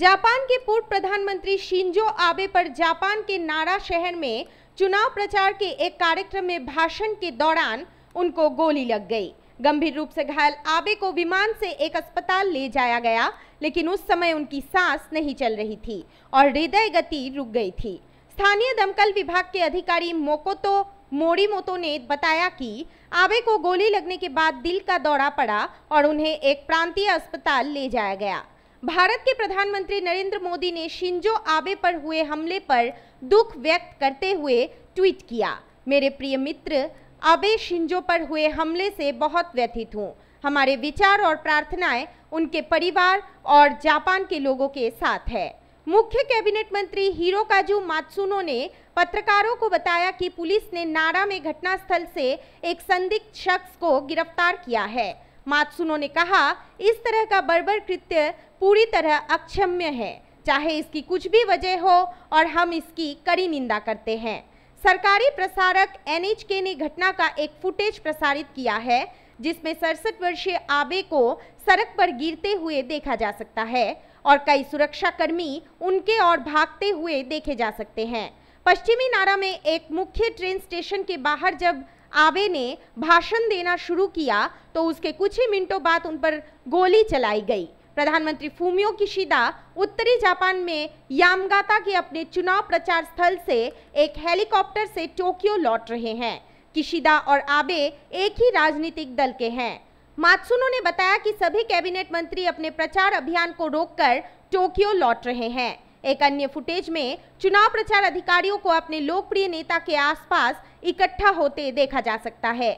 Japan के पूर्व प्रधानमंत्री शिंजो आबे पर जापान के नारा शहर में चुनाव प्रचार के एक कार्यक्रम में भाषण के दौरान उनको गोली लग गई गंभीर रूप से घायल आबे को विमान से एक अस्पताल ले जाया गया लेकिन उस समय उनकी सांस नहीं चल रही थी और हृदय गति रुक गई थी स्थानीय दमकल विभाग के अधिकारी मोकोतो मोरीमोतो ने बताया कि आबे को गोली लगने के बाद दिल का दौरा पड़ा और उन्हें एक प्रांतीय अस्पताल ले जाया गया भारत के प्रधानमंत्री नरेंद्र मोदी ने शिंजो आबे पर हुए हमले पर दुख व्यक्त करते हुए ट्वीट किया मेरे प्रिय मित्र आबे शिंजो पर हुए हमले से बहुत व्यथित हूँ हमारे विचार और प्रार्थनाएं उनके परिवार और जापान के लोगों के साथ है मुख्य कैबिनेट मंत्री हीरो काजू मातसुनो ने पत्रकारों को बताया कि पुलिस ने नारा में घटनास्थल से एक संदिग्ध शख्स को गिरफ्तार किया है मातसुनो ने कहा इस तरह का बर्बर कृत्य पूरी तरह अक्षम्य है चाहे इसकी कुछ भी वजह हो और हम इसकी कड़ी निंदा करते हैं सरकारी प्रसारक एनएचके ने घटना का एक फुटेज प्रसारित किया है जिसमें सड़सठ वर्षीय आबे को सड़क पर गिरते हुए देखा जा सकता है और कई सुरक्षाकर्मी उनके और भागते हुए देखे जा सकते हैं पश्चिमी नारा में एक मुख्य ट्रेन स्टेशन के बाहर जब आबे ने भाषण देना शुरू किया तो उसके कुछ ही मिनटों बाद उन पर गोली चलाई गई प्रधानमंत्री फूमियो किशिदा उत्तरी जापान में यामगाता के अपने चुनाव प्रचार स्थल से एक हेलीकॉप्टर से टोक्यो लौट रहे हैं किशिदा और आबे एक ही राजनीतिक दल के हैं मातसुनो ने बताया कि सभी कैबिनेट मंत्री अपने प्रचार अभियान को रोककर टोक्यो लौट रहे हैं एक अन्य फुटेज में चुनाव प्रचार अधिकारियों को अपने लोकप्रिय नेता के आसपास इकट्ठा होते देखा जा सकता है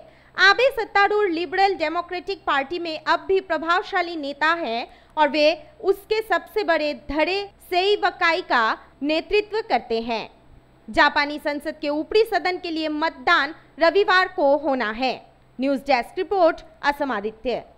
आबे सत्तारूढ़ लिबरल डेमोक्रेटिक पार्टी में अब भी प्रभावशाली नेता हैं और वे उसके सबसे बड़े धड़े सेई वकाई का नेतृत्व करते हैं जापानी संसद के ऊपरी सदन के लिए मतदान रविवार को होना है न्यूज डेस्क रिपोर्ट असमादित्य